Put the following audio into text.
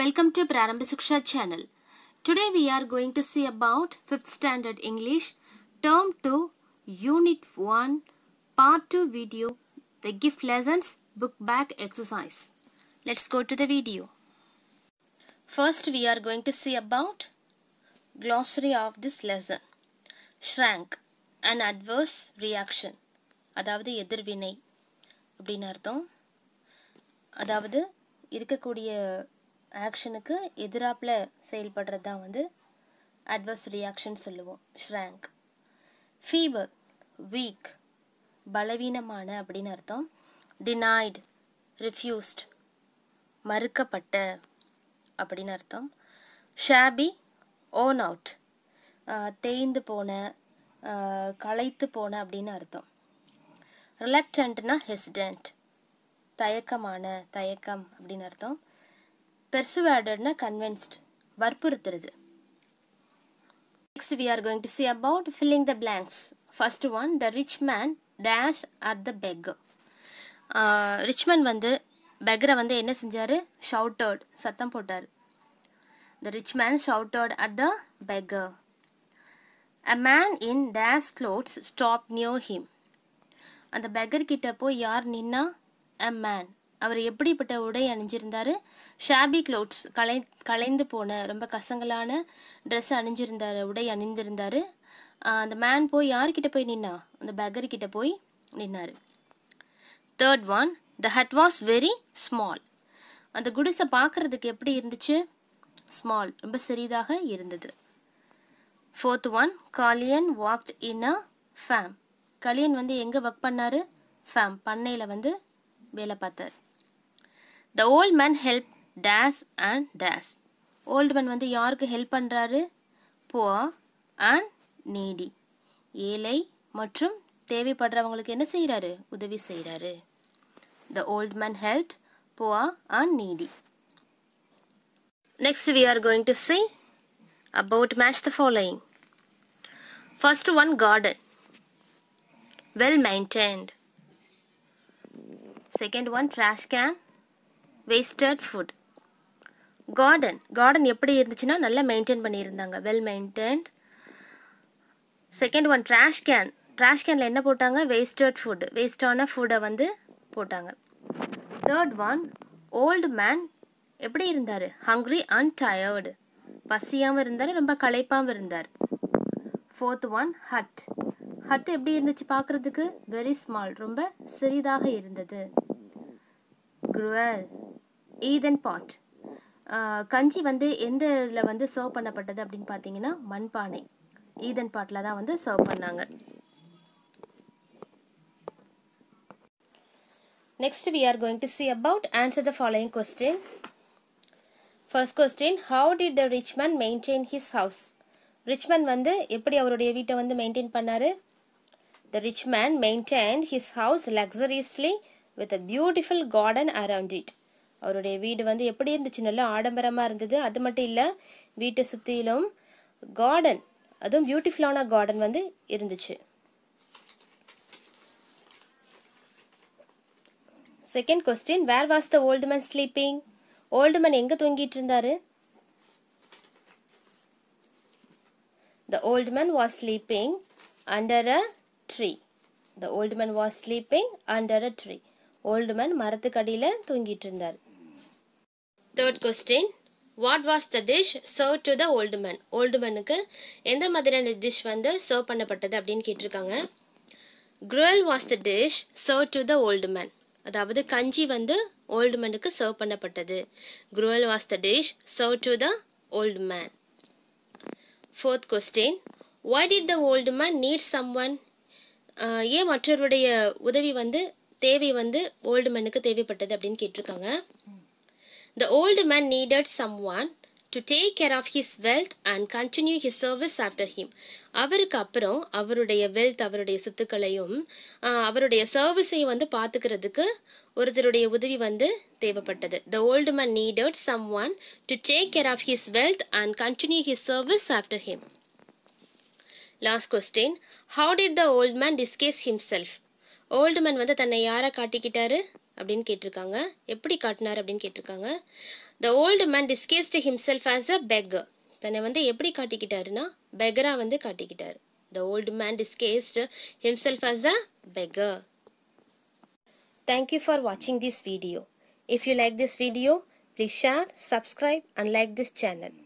Welcome to Prarambha channel. Today we are going to see about 5th standard English term 2 unit 1 part 2 video the gift lessons book bag exercise. Let's go to the video. First we are going to see about glossary of this lesson. Shrank an adverse reaction அதாவது எதிர்வினை அப்படின்னு அர்த்தம் அதாவது இருக்கக்கூடிய ஆக்ஷனுக்கு எதிராப்பில் செயல்படுறது தான் வந்து adverse reaction சொல்லுவோம் ஷ்ராங்க் ஃபீவர் வீக் பலவீனமான அப்படின்னு அர்த்தம் டினைடு ரிஃப்யூஸ்ட் மறுக்கப்பட்ட அப்படின்னு அர்த்தம் ஷாபி ஓன் அவுட் தேய்ந்து போன களைத்து போன அப்படின்னு அர்த்தம் ரிலக்டன்ட்னா ஹெசிடென்ட் தயக்கமான தயக்கம் அப்படின்னு அர்த்தம் பெர்சுவேடட்னா கன்வின்ஸ்ட் வற்புறுத்துறது next we are going to see about filling the blanks first one the rich man dash at the beg rich man வந்து பெக்கரை வந்து என்ன செஞ்சார் ஷவுட்டர்ட் சத்தம் போட்டார் the rich man shouted at the beggar a man in dash clothes stop near him அந்த பெக்கர் கிட்ட போய் யார் நின்னா அ மேன் அவர் எப்படிப்பட்ட உடை அணிஞ்சிருந்தார் ஷாபி க்ளோத்ஸ் கலை கலைந்து போன ரொம்ப கசங்களான ட்ரெஸ் அணிஞ்சிருந்தார் உடை அணிந்திருந்தார் அந்த மேன் போய் யார்கிட்ட போய் நின்னா அந்த பேக்கர் கிட்ட போய் நின்னார் third one the hut was very small அந்த குடிசை பார்க்குறதுக்கு எப்படி இருந்துச்சு ஸ்மால் ரொம்ப சிறிதாக இருந்தது fourth one Kaliyan walked in a farm Kaliyan வந்து எங்கே ஒர்க் பண்ணார் ஃபேம் பண்ணையில் வந்து வேலை பார்த்தார் the old man help days and days old man வந்து யாருக்கு ஹெல்ப் பண்ணுறாரு புவர் அண்ட் நீடி ஏழை மற்றும் தேவைப்படுறவங்களுக்கு என்ன செய்கிறாரு உதவி செய்கிறாரு the old man help poor and needy next we are going to say about match the following first one garden well maintained second one trash can wasted food garden garden எப்படி இருந்துச்சுன்னா நல்லா maintain பண்ணியிருந்தாங்க well maintained second one trash can trash கேனில் என்ன போட்டாங்க wasted food வேஸ்டான ஃபுட்டை வந்து போட்டாங்க தேர்ட் ஒன் ஓல்டு மேன் எப்படி இருந்தார் ஹங்க்ரி அண்ட் டயர்டு பசியாகவும் இருந்தார் ரொம்ப களைப்பாகவும் இருந்தார் ஃபோர்த் ஒன் ஹட் ஹட் எப்படி இருந்துச்சு பார்க்குறதுக்கு வெரி ஸ்மால் ரொம்ப சிறிதாக இருந்தது குருவல் ஈதன் பாட் கஞ்சி வந்து எந்த இதில் வந்து சர்வ் பண்ணப்பட்டது அப்படின்னு பார்த்தீங்கன்னா மண்பானை ஈதன் பாட்டில் தான் வந்து சர்வ் பண்ணாங்க next we are going to see about answer the following question first question how did the rich man maintain his house rich man வந்து எப்படி அவருடைய வீட்டை வந்து மெயின்டைன் பண்ணார் the rich man maintain his house luxuriously with a beautiful garden around it அவருடைய வீடு வந்து எப்படி இருந்துச்சு நல்லா ஆடம்பரமாக இருந்தது அது மட்டும் இல்லை வீட்டை சுற்றிலும் கார்டன் அதுவும் பியூட்டிஃபுல்லான கார்டன் வந்து இருந்துச்சு second question where was the old man sleeping old man எங்கே தூங்கிட்டு இருந்தாரு the old man was sleeping under a tree the old man was sleeping under a tree old man மரத்துக்கடியில் தூங்கிட்டு இருந்தார் third question what was the dish serve to the old man old மேனுக்கு எந்த மாதிரியான dish வந்து serve பண்ணப்பட்டது அப்படின்னு கேட்டிருக்காங்க gruel was the dish serve to the old man அதாவது கஞ்சி வந்து ஓல்டு மேனுக்கு சர்வ் பண்ணப்பட்டது gruel was the dish serve to the old man fourth question why did the old man need someone ஏன் மற்றவருடைய உதவி வந்து தேவை வந்து ஓல்டு மேனுக்கு தேவைப்பட்டது அப்படின்னு கேட்டிருக்காங்க The old man needed someone to take care of his wealth and continue his service after him அவருக்கு அப்புறம் அவருடைய வெல்த் அவருடைய சொத்துக்களையும் அவருடைய சர்வீஸையும் வந்து பார்த்துக்கிறதுக்கு ஒருத்தருடைய உதவி வந்து தேவைப்பட்டது the old man needed someone to take care of his wealth and continue his service after him last question how did the old man disguise himself old man வந்து தன்னை யாரை காட்டிக்கிட்டாரு அப்படின்னு கேட்டிருக்காங்க எப்படி காட்டினார் அப்படின்னு கேட்டிருக்காங்க the old man disguised himself as a beggar தன்னை வந்து எப்படி காட்டிக்கிட்டாருன்னா பெகராக வந்து காட்டிக்கிட்டார் the old man disguised himself as a beggar thank you for வாட்சிங் this video if you like this video please share subscribe and like this channel